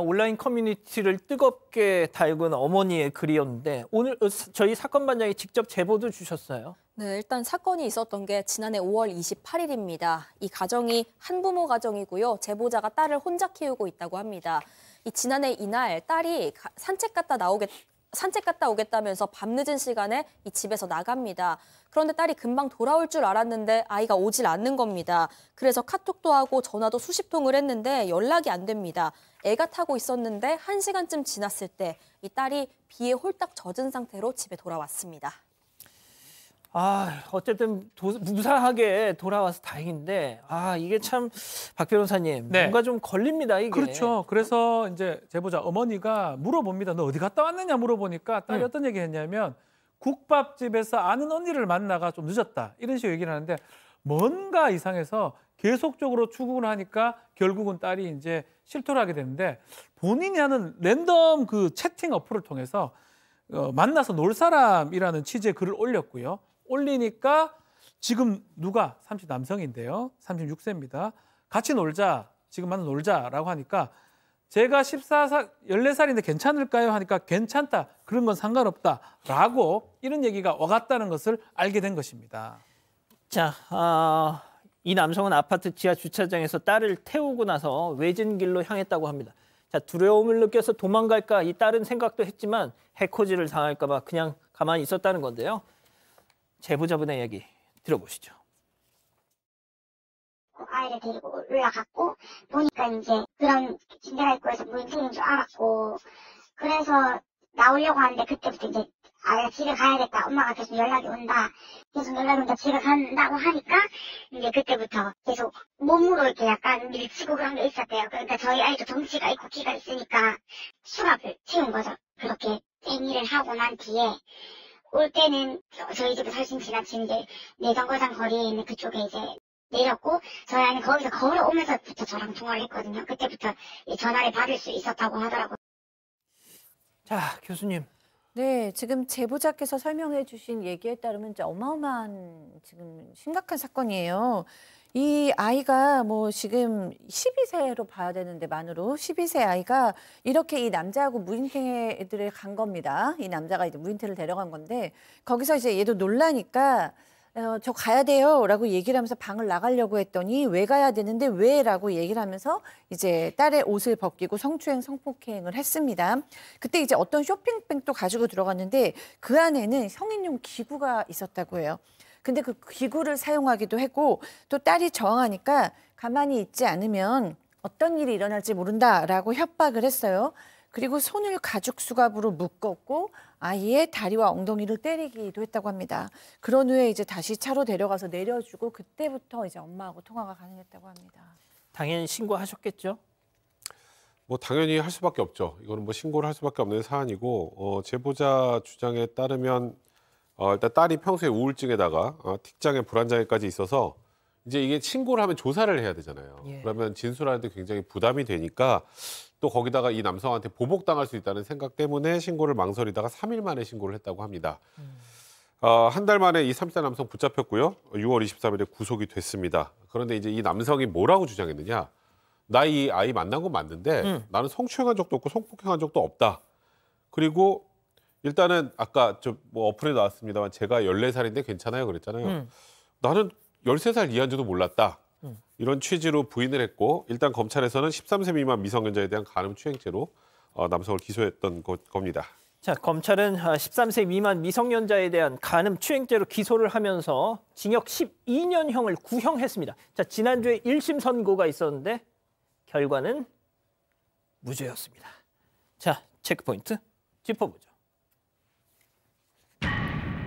온라인 커뮤니티를 뜨겁게 달군 어머니의 글이었는데 오늘 어, 저희 사건 반장이 직접 제보도 주셨어요. 네, 일단 사건이 있었던 게 지난해 5월 28일입니다. 이 가정이 한부모 가정이고요. 제보자가 딸을 혼자 키우고 있다고 합니다. 이 지난해 이날 딸이 산책 갔다 나오게 산책 갔다 오겠다면서 밤늦은 시간에 이 집에서 나갑니다. 그런데 딸이 금방 돌아올 줄 알았는데 아이가 오질 않는 겁니다. 그래서 카톡도 하고 전화도 수십 통을 했는데 연락이 안 됩니다. 애가 타고 있었는데 한시간쯤 지났을 때 이 딸이 비에 홀딱 젖은 상태로 집에 돌아왔습니다. 아, 어쨌든 도, 무사하게 돌아와서 다행인데 아, 이게 참 박 변호사님 네. 뭔가 좀 걸립니다, 이게. 그렇죠. 그래서 이제 제보자 어머니가 물어봅니다. 너 어디 갔다 왔느냐 물어보니까 딸이 음. 어떤 얘기 했냐면 국밥집에서 아는 언니를 만나가 좀 늦었다. 이런 식으로 얘기를 하는데 뭔가 이상해서 계속적으로 추궁을 하니까 결국은 딸이 이제 실토를 하게 되는데 본인이 하는 랜덤 그 채팅 어플을 통해서 어, 만나서 놀 사람이라는 취지의 글을 올렸고요. 올리니까 지금 누가 30 남성인데요. 36세입니다. 같이 놀자. 지금 만나 놀자라고 하니까 제가 14살, 14살인데 괜찮을까요? 하니까 괜찮다. 그런 건 상관없다. 라고 이런 얘기가 와갔다는 것을 알게 된 것입니다. 자, 어, 이 남성은 아파트 지하 주차장에서 딸을 태우고 나서 외진 길로 향했다고 합니다. 자, 두려움을 느껴서 도망갈까 이 딸은 생각도 했지만 해코지를 당할까 봐 그냥 가만히 있었다는 건데요. 제부자분의 이야기 들어보시죠. 뭐 아이를 데리고 올라갔고 보니까 이제 그런 진대가 있고 해서 문제인 줄 알았고 그래서 나오려고 하는데 그때부터 이제 아이가 집에 가야겠다 엄마가 계속 연락이 온다 계속 연락이 온다 집에 간다고 하니까 이제 그때부터 계속 몸으로 이렇게 약간 밀치고 그런 게 있었대요 그러니까 저희 아이도 덩치가 있고 키가 있으니까 수갑을 채운 거죠 그렇게 생일을 하고 난 뒤에 올 때는 저희 집에서 훨씬 지나친 이제 내 정거장 거리에 있는 그쪽에 이제 내렸고 저희는 아 거기서 걸어오면서부터 저랑 통화를 했거든요. 그때부터 전화를 받을 수 있었다고 하더라고요. 자, 교수님. 네, 지금 제보자께서 설명해 주신 얘기에 따르면 이제 어마어마한 지금 심각한 사건이에요. 이 아이가 뭐 지금 12세로 봐야 되는데 만으로 12세 아이가 이렇게 이 남자하고 무인태에 애들을 간 겁니다. 이 남자가 이제 무인태를 데려간 건데 거기서 이제 얘도 놀라니까 어, 저 가야 돼요라고 얘기를 하면서 방을 나가려고 했더니 왜 가야 되는데 왜라고 얘기를 하면서 이제 딸의 옷을 벗기고 성추행 성폭행을 했습니다. 그때 이제 어떤 쇼핑백도 가지고 들어갔는데 그 안에는 성인용 기구가 있었다고 해요. 근데 그 기구를 사용하기도 했고 또 딸이 저항하니까 가만히 있지 않으면 어떤 일이 일어날지 모른다라고 협박을 했어요. 그리고 손을 가죽 수갑으로 묶었고 아이의 다리와 엉덩이를 때리기도 했다고 합니다. 그런 후에 이제 다시 차로 데려가서 내려주고 그때부터 이제 엄마하고 통화가 가능했다고 합니다. 당연히 신고하셨겠죠? 뭐 당연히 할 수밖에 없죠. 이거는 뭐 신고를 할 수밖에 없는 사안이고 어, 제보자 주장에 따르면 어, 일단 딸이 평소에 우울증에다가 어, 틱장애, 불안장애까지 있어서 이제 이게 신고를 하면 조사를 해야 되잖아요. 예. 그러면 진술하는데 굉장히 부담이 되니까 또 거기다가 이 남성한테 보복당할 수 있다는 생각 때문에 신고를 망설이다가 3일 만에 신고를 했다고 합니다. 음. 어, 한 달 만에 이 30대 남성 붙잡혔고요. 6월 23일에 구속이 됐습니다. 그런데 이제 이 남성이 뭐라고 주장했느냐. 나 이 아이 만난 건 맞는데 음. 나는 성추행한 적도 없고 성폭행한 적도 없다. 그리고 일단은 아까 저뭐 어플에 나왔습니다만 제가 14살인데 괜찮아요 그랬잖아요. 음. 나는 13살 이한지도 몰랐다. 음. 이런 취지로 부인을 했고 일단 검찰에서는 13세 미만 미성년자에 대한 간음추행죄로 어, 남성을 기소했던 것, 겁니다. 자, 검찰은 13세 아, 미만 미성년자에 대한 간음추행죄로 기소를 하면서 징역 12년형을 구형했습니다. 자, 지난주에 1심 선고가 있었는데 결과는 무죄였습니다. 자, 체크포인트 짚어보죠.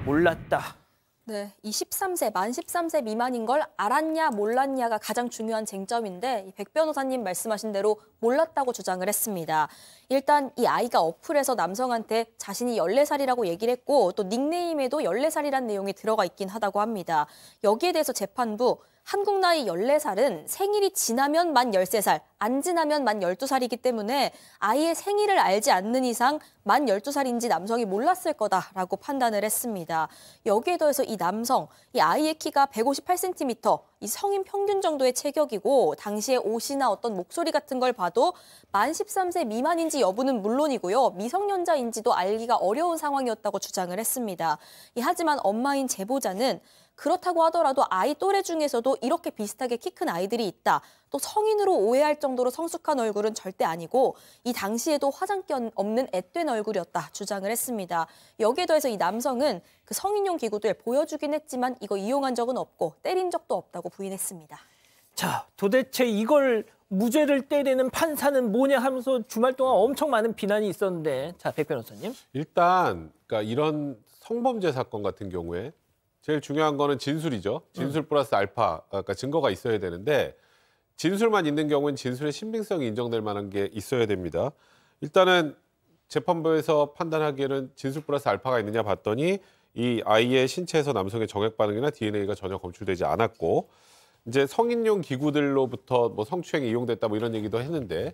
몰랐다. 네, 23세, 만 13세 미만인 걸 알았냐 몰랐냐가 가장 중요한 쟁점인데 백 변호사님 말씀하신 대로 몰랐다고 주장을 했습니다. 일단 이 아이가 어플에서 남성한테 자신이 14살이라고 얘기를 했고 또 닉네임에도 14살이란 내용이 들어가 있긴 하다고 합니다. 여기에 대해서 재판부 한국 나이 14살은 생일이 지나면 만 13살, 안 지나면 만 12살이기 때문에 아이의 생일을 알지 않는 이상 만 12살인지 남성이 몰랐을 거다라고 판단을 했습니다. 여기에 더해서 이 남성, 이 아이의 키가 158cm, 이 성인 평균 정도의 체격이고 당시의 옷이나 어떤 목소리 같은 걸 봐도 만 13세 미만인지 여부는 물론이고요. 미성년자인지도 알기가 어려운 상황이었다고 주장을 했습니다. 이 하지만 엄마인 제보자는 그렇다고 하더라도 아이 또래 중에서도 이렇게 비슷하게 키 큰 아이들이 있다. 또 성인으로 오해할 정도로 성숙한 얼굴은 절대 아니고 이 당시에도 화장견 없는 앳된 얼굴이었다 주장을 했습니다. 여기에 더해서 이 남성은 그 성인용 기구들 보여주긴 했지만 이거 이용한 적은 없고 때린 적도 없다고 부인했습니다. 자, 도대체 이걸 무죄를 때리는 판사는 뭐냐 하면서 주말 동안 엄청 많은 비난이 있었는데 자, 백 변호사님. 일단 그러니까 이런 성범죄 사건 같은 경우에 제일 중요한 거는 진술이죠. 진술 플러스 알파, 그러니까 증거가 있어야 되는데 진술만 있는 경우는 진술의 신빙성이 인정될 만한 게 있어야 됩니다. 일단은 재판부에서 판단하기에는 진술 플러스 알파가 있느냐 봤더니 이 아이의 신체에서 남성의 정액 반응이나 DNA가 전혀 검출되지 않았고 이제 성인용 기구들로부터 뭐 성추행이 이용됐다 뭐 이런 얘기도 했는데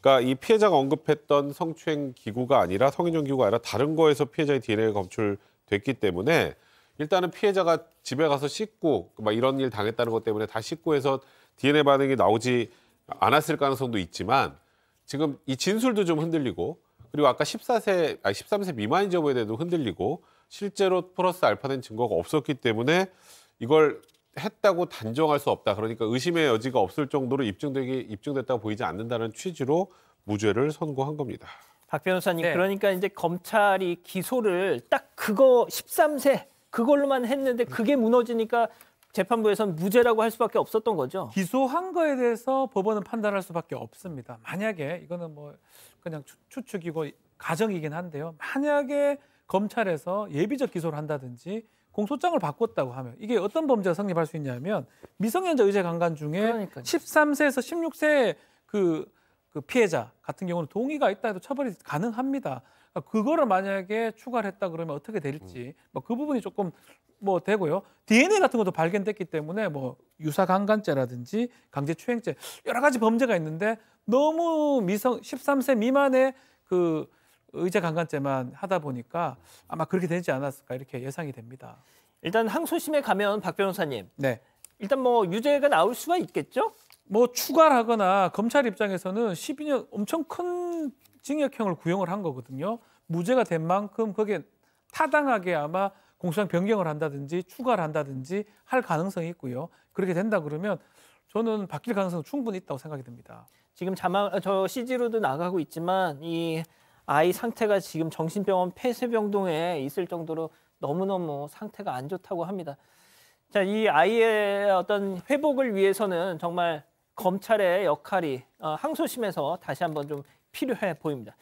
그러니까 이 피해자가 언급했던 성추행 기구가 아니라 성인용 기구가 아니라 다른 거에서 피해자의 DNA가 검출됐기 때문에 일단은 피해자가 집에 가서 씻고 막 이런 일 당했다는 것 때문에 다 씻고 해서 DNA 반응이 나오지 않았을 가능성도 있지만 지금 이 진술도 좀 흔들리고 그리고 아까 14세, 아니 13세 미만인 점에 대해도 흔들리고 실제로 플러스 알파된 증거가 없었기 때문에 이걸 했다고 단정할 수 없다. 그러니까 의심의 여지가 없을 정도로 입증되기 입증됐다고 보이지 않는다는 취지로 무죄를 선고한 겁니다. 박 변호사님, 네. 그러니까 이제 검찰이 기소를 딱 그거 13세 그걸로만 했는데 그게 무너지니까 재판부에서는 무죄라고 할 수밖에 없었던 거죠. 기소한 거에 대해서 법원은 판단할 수밖에 없습니다. 만약에 이거는 뭐 그냥 추측이고 가정이긴 한데요. 만약에 검찰에서 예비적 기소를 한다든지 공소장을 바꿨다고 하면 이게 어떤 범죄가 성립할 수 있냐면 미성년자 의제 강간 중에 그러니까요. 13세에서 16세 그, 그 피해자 같은 경우는 동의가 있다 해도 처벌이 가능합니다. 아, 그거를 만약에 추가를 했다 그러면 어떻게 될지 음. 뭐그 부분이 조금 뭐 되고요. DNA 같은 것도 발견됐기 때문에 뭐 유사 강간죄라든지 강제추행죄 여러 가지 범죄가 있는데 너무 미성 13세 미만의 그 의제 강간죄만 하다 보니까 아마 그렇게 되지 않았을까 이렇게 예상이 됩니다. 일단 항소심에 가면 박 변호사님. 네. 일단 뭐 유죄가 나올 수가 있겠죠? 뭐추가 하거나 검찰 입장에서는 12년 엄청 큰 징역형을 구형을 한 거거든요. 무죄가 된 만큼 거기에 타당하게 아마 공소장 변경을 한다든지 추가를 한다든지 할 가능성이 있고요. 그렇게 된다 그러면 저는 바뀔 가능성은 충분히 있다고 생각이 듭니다. 지금 자막 저 CG로도 나가고 있지만 이 아이 상태가 지금 정신병원 폐쇄병동에 있을 정도로 너무너무 상태가 안 좋다고 합니다. 자, 이 아이의 어떤 회복을 위해서는 정말 검찰의 역할이 어, 항소심에서 다시 한번 좀 필요해 보입니다.